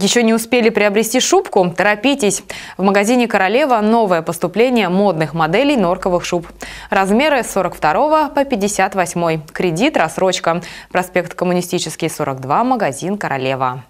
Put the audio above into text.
Еще не успели приобрести шубку? Торопитесь! В магазине «Королева» новое поступление модных моделей норковых шуб. Размеры 42 по 58. Кредит, рассрочка. Проспект Коммунистический, 42, магазин «Королева».